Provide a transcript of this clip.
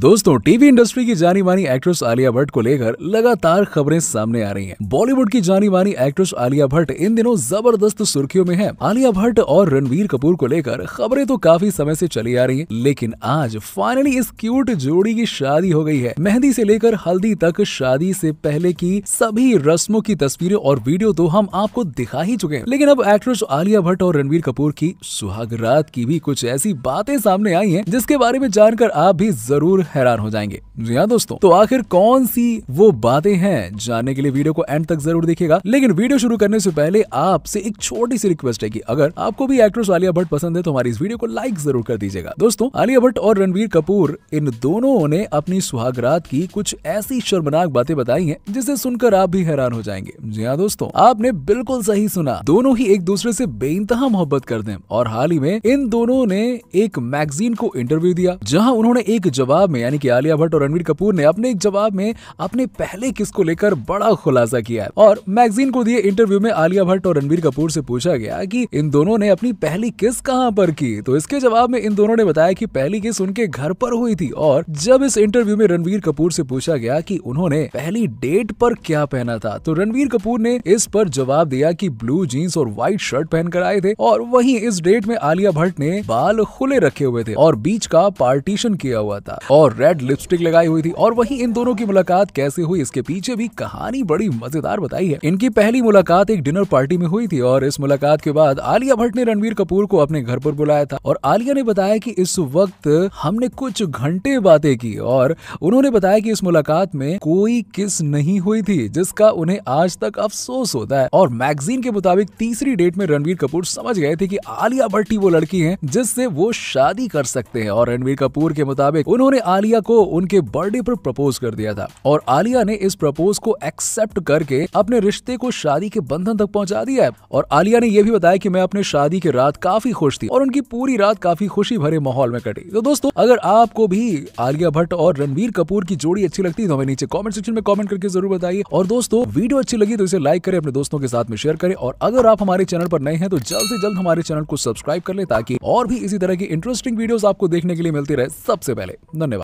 दोस्तों TV industry की जानी मानी एक्ट्रेस आलिया भट्ट को लेकर लगातार खबरें सामने आ रही हैं। बॉलीवुड की जानी मानी एक्ट्रेस आलिया भट्ट इन दिनों जबरदस्त सुर्खियों में है आलिया भट्ट और रणवीर कपूर को लेकर खबरें तो काफी समय से चली आ रही हैं, लेकिन आज फाइनली इस क्यूट जोड़ी की शादी हो गई है मेहंदी से लेकर हल्दी तक शादी से पहले की सभी रस्मों की तस्वीरें और वीडियो तो हम आपको दिखा ही चुके हैं लेकिन अब एक्ट्रेस आलिया भट्ट और रणवीर कपूर की सुहाग रात की भी कुछ ऐसी बातें सामने आई है जिसके बारे में जानकर आप भी जरूर हैरान हो जाएंगे जी हाँ दोस्तों तो आखिर कौन सी वो बातें हैं जानने के लिए वीडियो को एंड तक जरूर देखिएगा लेकिन वीडियो शुरू करने से पहले आपसे एक छोटी सी रिक्वेस्ट है कि अगर आपको भी एक्ट्रेस आलिया भट्ट पसंद है तो हमारी इस वीडियो को लाइक जरूर कर दीजिएगा दोस्तों आलिया भट्ट और रणवीर कपूर इन दोनों ने अपनी सुहागरात की कुछ ऐसी शर्मनाक बातें बताई है जिसे सुनकर आप भी हैरान हो जाएंगे जी हाँ दोस्तों आपने बिल्कुल सही सुना दोनों ही एक दूसरे से बेइंतहा मोहब्बत करते हैं और हाल ही में इन दोनों ने एक मैगजीन को इंटरव्यू दिया जहां उन्होंने एक जवाब जवाब में यानी कि आलिया भट्ट और रणवीर कपूर ने अपने एक जवाब में अपने पहले किस को लेकर बड़ा खुलासा किया है और मैगजीन को दिए इंटरव्यू में आलिया भट्ट और रणवीर कपूर से पूछा गया कि इन दोनों ने अपनी पहली किस कहाँ पर की तो इसके जवाब में इन दोनों ने बताया कि पहली किस उनके घर पर हुई थी और जब इस इंटरव्यू में रणवीर कपूर से पूछा गया कि उन्होंने पहली डेट पर क्या पहना था तो रणवीर कपूर ने इस पर जवाब दिया कि ब्लू जीन्स और व्हाइट शर्ट पहनकर आए थे और वहीं इस डेट में आलिया भट्ट ने बाल खुले रखे हुए थे और बीच का पार्टीशन किया हुआ था और रेड लिपस्टिक लगाई हुई थी और वहीं इन दोनों की मुलाकात कैसे हुई इसके पीछे भी कहानी बड़ी मजेदार बताई है इनकी पहली मुलाकात एक डिनर पार्टी में हुई थी और इस मुलाकात के बाद आलिया भट्ट ने रणवीर कपूर को अपने घर पर बुलाया था और आलिया ने बताया की इस वक्त हमने कुछ घंटे बातें की और उन्होंने बताया की इस मुलाकात में कोई किस नहीं हुई थी जिसका उन्हें आज तक अफसोस होता है और मैगजीन के मुताबिक तीसरी डेट में रणवीर कपूर समझ गए थे कि आलिया भट्ट ही वो लड़की है जिससे वो शादी कर सकते हैं और रणवीर कपूर के मुताबिक उन्होंने आलिया को उनके बर्थडे पर प्रपोज कर दिया था और आलिया ने इस प्रपोज को एक्सेप्ट करके अपने रिश्ते को शादी के बंधन तक पहुंचा दिया है और आलिया ने यह भी बताया कि मैं अपने शादी के रात काफी खुश थी और उनकी पूरी रात काफी खुशी भरे माहौल में कटी तो दोस्तों अगर आपको भी आलिया भट्ट और रणवीर कपूर की जोड़ी अच्छी लगती है तो हमें नीचे कॉमेंट सेक्शन में कॉमेंट करके जरूर बताइए और दोस्तों वीडियो अच्छी लगी तो इसे लाइक करें अपने दोस्तों के साथ में शेयर करें और अगर आप हमारे चैनल पर नए हैं तो जल्द से जल्द हमारे चैनल को सब्सक्राइब कर ले ताकि और भी इसी तरह की इंटरेस्टिंग वीडियोस आपको देखने के लिए मिलती रहे सबसे पहले धन्यवाद